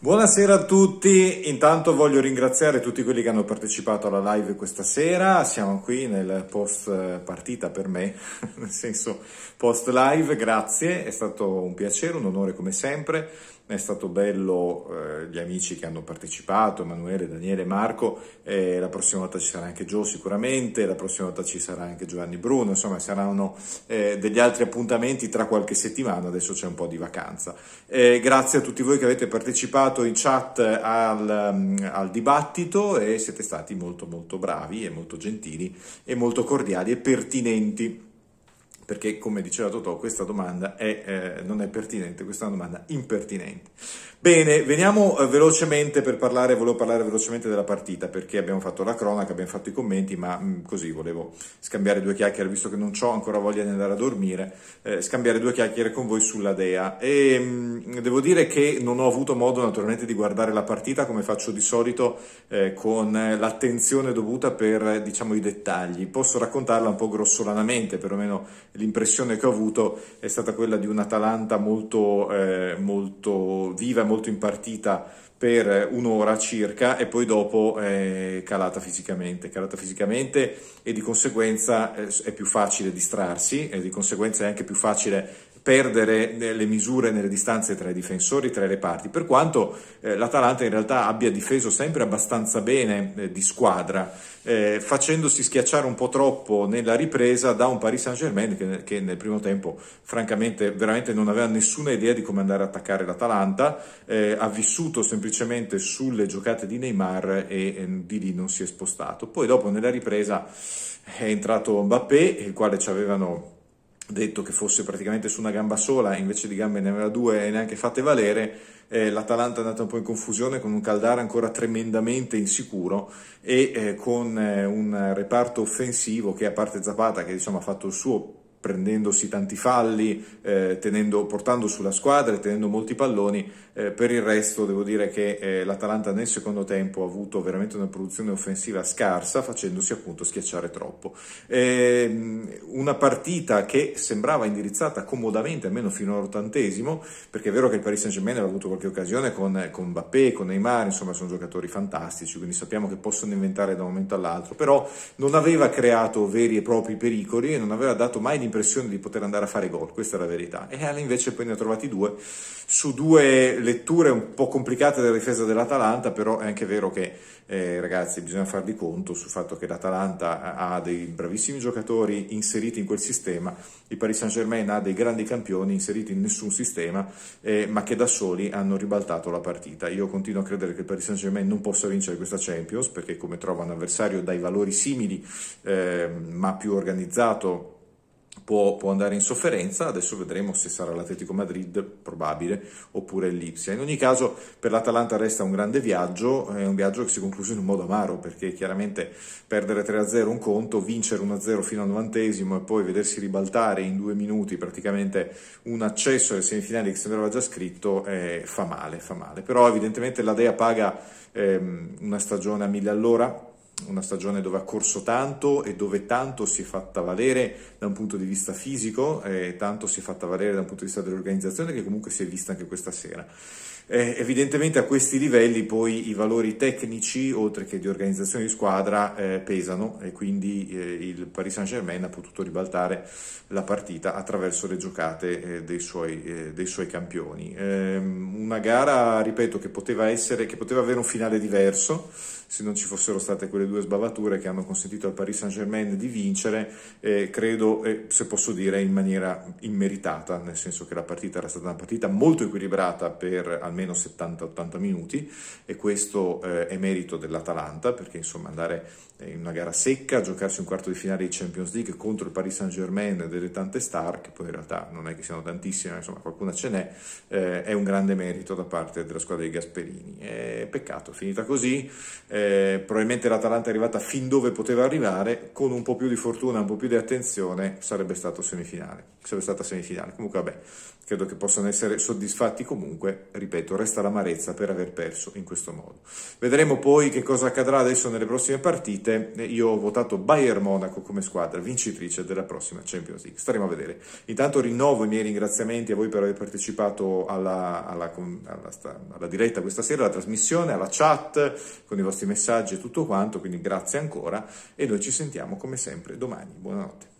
Buonasera a tutti, intanto voglio ringraziare tutti quelli che hanno partecipato alla live questa sera, siamo qui nel post eh, partita per me, nel senso post live, grazie, è stato un piacere, un onore come sempre, è stato bello eh, gli amici che hanno partecipato, Emanuele, Daniele, Marco, eh, la prossima volta ci sarà anche Gio sicuramente, la prossima volta ci sarà anche Giovanni Bruno, insomma saranno eh, degli altri appuntamenti tra qualche settimana, adesso c'è un po' di vacanza. grazie a tutti voi che avete partecipato in chat al, mm, al dibattito e siete stati molto molto bravi e molto gentili e molto cordiali e pertinenti perché come diceva Totò questa domanda è, eh, non è pertinente, questa è una domanda impertinente. Bene, veniamo eh, velocemente per parlare, volevo parlare velocemente della partita perché abbiamo fatto la cronaca, abbiamo fatto i commenti, ma mh, mm, così volevo scambiare due chiacchiere, visto che non ho ancora voglia di andare a dormire, eh, scambiare due chiacchiere con voi sulla Dea. E mh, mm, devo dire che non ho avuto modo naturalmente di guardare la partita come faccio di solito eh, con l'attenzione dovuta per eh, diciamo, i dettagli. Posso raccontarla un po' grossolanamente, perlomeno l'impressione che ho avuto è stata quella di un'Atalanta molto, eh, molto viva, molto impartita per un'ora circa e poi dopo eh, calata fisicamente, calata fisicamente e di conseguenza eh, è più facile distrarsi e di conseguenza è anche più facile perdere le misure nelle distanze tra i difensori, tra i reparti, per quanto eh, l'Atalanta in realtà abbia difeso sempre abbastanza bene eh, di squadra, eh, facendosi schiacciare un po' troppo nella ripresa da un Paris Saint-Germain che, che, nel primo tempo francamente veramente non aveva nessuna idea di come andare ad attaccare l'Atalanta, eh, ha vissuto semplicemente sulle giocate di Neymar e, e di lì non si è spostato. Poi dopo nella ripresa è entrato Mbappé, il quale ci avevano detto che fosse praticamente su una gamba sola, invece di gambe ne aveva due e neanche fatte valere, eh, l'Atalanta è andata un po' in confusione con un Caldara ancora tremendamente insicuro e eh, con eh, un reparto offensivo che a parte Zapata che diciamo, ha fatto il suo prendendosi tanti falli, eh, tenendo, portando sulla squadra e tenendo molti palloni. Eh, per il resto devo dire che eh, l'Atalanta nel secondo tempo ha avuto veramente una produzione offensiva scarsa, facendosi appunto schiacciare troppo. Ehm, una partita che sembrava indirizzata comodamente, almeno fino all'ottantesimo, perché è vero che il Paris Saint-Germain aveva avuto qualche occasione con, con Mbappé, con Neymar, insomma sono giocatori fantastici, quindi sappiamo che possono inventare da un momento all'altro, però non aveva creato veri e propri pericoli e non aveva dato mai di l'impressione di poter andare a fare gol, questa è la verità. E Allen invece poi ne ha trovati due su due letture un po' complicate della difesa dell'Atalanta, però è anche vero che eh, ragazzi bisogna farvi conto sul fatto che l'Atalanta ha dei bravissimi giocatori inseriti in quel sistema, il Paris Saint Germain ha dei grandi campioni inseriti in nessun sistema, eh, ma che da soli hanno ribaltato la partita. Io continuo a credere che il Paris Saint Germain non possa vincere questa Champions perché come trova un avversario dai valori simili eh, ma più organizzato può, può andare in sofferenza, adesso vedremo se sarà l'Atletico Madrid, probabile, oppure Lipsia. In ogni caso per l'Atalanta resta un grande viaggio, è un viaggio che si conclude in un modo amaro, perché chiaramente perdere 3-0 un conto, vincere 1-0 fino al 90 e poi vedersi ribaltare in due minuti praticamente un accesso alle semifinali che sembrava già scritto, eh, fa male, fa male. Però evidentemente la Dea paga ehm, una stagione a mille all'ora, una stagione dove ha corso tanto e dove tanto si è fatta valere da un punto di vista fisico e tanto si è fatta valere da un punto di vista dell'organizzazione che comunque si è vista anche questa sera. Eh, evidentemente a questi livelli poi i valori tecnici, oltre che di organizzazione di squadra, eh, pesano e quindi eh, il Paris Saint-Germain ha potuto ribaltare la partita attraverso le giocate eh, dei suoi, eh, dei, suoi, campioni. Ehm, una gara, ripeto, che poteva, essere, che poteva avere un finale diverso, se non ci fossero state quelle due sbavature che hanno consentito al Paris Saint-Germain di vincere, eh, credo, eh, se posso dire, in maniera immeritata, nel senso che la partita era stata una partita molto equilibrata per almeno 70-80 minuti e questo eh, è merito dell'Atalanta, perché insomma andare in una gara secca, giocarsi un quarto di finale di Champions League contro il Paris Saint-Germain e delle tante star, che poi in realtà non è che siano tantissime, insomma qualcuna ce n'è, eh, è un grande merito da parte della squadra di Gasperini. Eh, peccato, finita così. Eh, eh, probabilmente l'Atalanta è arrivata fin dove poteva arrivare, con un po' più di fortuna, un po' più di attenzione sarebbe, stato semifinale, sarebbe stata semifinale. Comunque vabbè, credo che possano essere soddisfatti comunque, ripeto, resta l'amarezza per aver perso in questo modo. Vedremo poi che cosa accadrà adesso nelle prossime partite, io ho votato Bayern Monaco come squadra vincitrice della prossima Champions League, staremo a vedere. Intanto rinnovo i miei ringraziamenti a voi per aver partecipato alla, alla, alla, alla diretta questa sera, alla trasmissione, alla chat con i vostri messaggi e tutto quanto, quindi grazie ancora e noi ci sentiamo come sempre domani. Buonanotte.